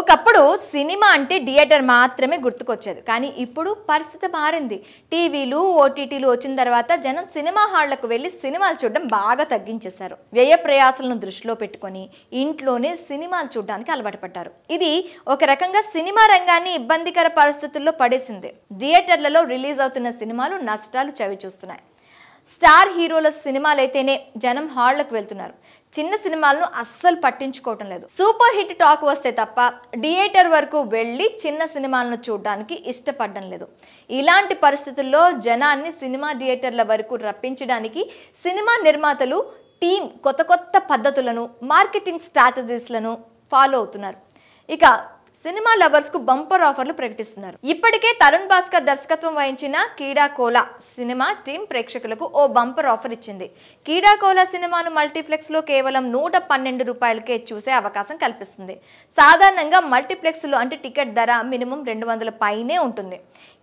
ఒకప్పుడు సినిమా అంటే థియేటర్ మాత్రమే గుర్తుకొచ్చేది కానీ ఇప్పుడు పరిస్థితి మారింది టీవీలు ఓటీటీలు వచ్చిన తర్వాత జనం సినిమా హాళ్లకు వెళ్ళి సినిమాలు చూడడం బాగా తగ్గించేశారు వ్యయ ప్రయాసాలను దృష్టిలో పెట్టుకొని ఇంట్లోనే సినిమాలు చూడడానికి అలవాటు పడ్డారు ఇది ఒక రకంగా సినిమా రంగాన్ని ఇబ్బందికర పరిస్థితుల్లో పడేసింది థియేటర్లలో రిలీజ్ అవుతున్న సినిమాలు నష్టాలు చవి చూస్తున్నాయి స్టార్ హీరోల సినిమాలైతేనే జనం హాళ్లకు వెళ్తున్నారు చిన్న సినిమాలను అస్సలు పట్టించుకోవటం లేదు సూపర్ హిట్ టాక్ వస్తే తప్ప థియేటర్ వరకు వెళ్ళి చిన్న సినిమాలను చూడడానికి ఇష్టపడడం లేదు ఇలాంటి పరిస్థితుల్లో జనాన్ని సినిమా థియేటర్ల వరకు రప్పించడానికి సినిమా నిర్మాతలు టీం కొత్త కొత్త పద్ధతులను మార్కెటింగ్ స్ట్రాటజీస్లను ఫాలో అవుతున్నారు ఇక సినిమా లవర్స్ కు బంపర్ ఆఫర్లు ప్రకటిస్తున్నారు ఇప్పటికే తరుణ్ భాస్కర్ దర్శకత్వం వహించిన కీడా కోలా సినిమా టీమ్ ప్రేక్షకులకు ఓ బంపర్ ఆఫర్ ఇచ్చింది కీడా కోలా సినిమాను మల్టీప్లెక్స్ లో కేవలం నూట పన్నెండు రూపాయలకే చూసే అవకాశం కల్పిస్తుంది సాధారణంగా మల్టీప్లెక్స్ లో అంటే టికెట్ ధర మినిమం రెండు వందల పైనే ఉంటుంది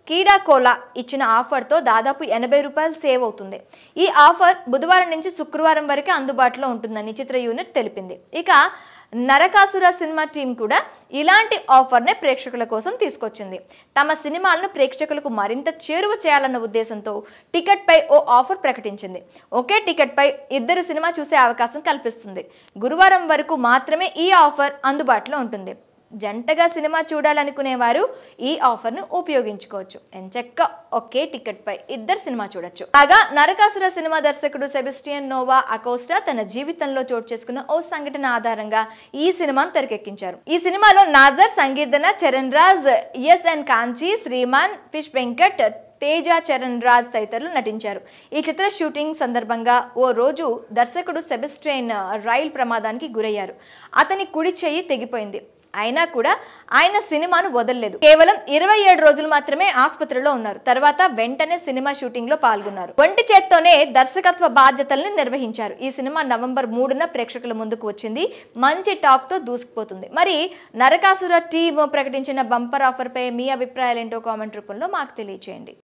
కీడా కోలా ఇచ్చిన ఆఫర్తో దాదాపు ఎనభై రూపాయలు సేవ్ అవుతుంది ఈ ఆఫర్ బుధవారం నుంచి శుక్రవారం వరకే అందుబాటులో ఉంటుందని చిత్ర యూనిట్ తెలిపింది ఇక నరకాసుర సినిమా టీం కూడా ఇలాంటి ఆఫర్నే ప్రేక్షకుల కోసం తీసుకొచ్చింది తమ సినిమాలను ప్రేక్షకులకు మరింత చేరువ చేయాలన్న ఉద్దేశంతో టికెట్పై ఓ ఆఫర్ ప్రకటించింది ఒకే టికెట్పై ఇద్దరు సినిమా చూసే అవకాశం కల్పిస్తుంది గురువారం వరకు మాత్రమే ఈ ఆఫర్ అందుబాటులో ఉంటుంది జంటగా సినిమా చూడాలనుకునేవారు ఈ ఆఫర్ను ఉపయోగించుకోవచ్చు ఎంచెక్క ఒకే టికెట్పై ఇద్దరు సినిమా చూడొచ్చు కాగా నరకాసుర సినిమా దర్శకుడు సెబిస్టియన్ నోవా అకోస్టా తన జీవితంలో చోటు చేసుకున్న ఓ సంఘటన ఆధారంగా ఈ సినిమాను తెరకెక్కించారు ఈ సినిమాలో Nassar Sangeerthana Charan Raj S N Kanchi Sriman fish Venkat Teja Charan Raj తదితరులు నటించారు ఈ చిత్ర షూటింగ్ సందర్భంగా ఓ రోజు దర్శకుడు సెబిస్ట్రైన్ రైల్ ప్రమాదానికి గురయ్యారు అతని కుడి చెయ్యి తెగిపోయింది అయినా కూడా ఆయన సినిమాను వదలలేదు కేవలం ఇరవై ఏడు రోజులు మాత్రమే ఆసుపత్రిలో ఉన్నారు తర్వాత వెంటనే సినిమా షూటింగ్ లో పాల్గొన్నారు ఒంటి చేత్తోనే దర్శకత్వ బాధ్యతల్ని నిర్వహించారు ఈ సినిమా నవంబర్ మూడున ప్రేక్షకుల ముందుకు వచ్చింది మంచి టాక్ తో దూసుకుపోతుంది మరి నరకాసుర టీమ్ ప్రకటించిన బంపర్ ఆఫర్ పై మీ అభిప్రాయాలు ఏంటో కామెంట్ రూపంలో మాకు తెలియచేయండి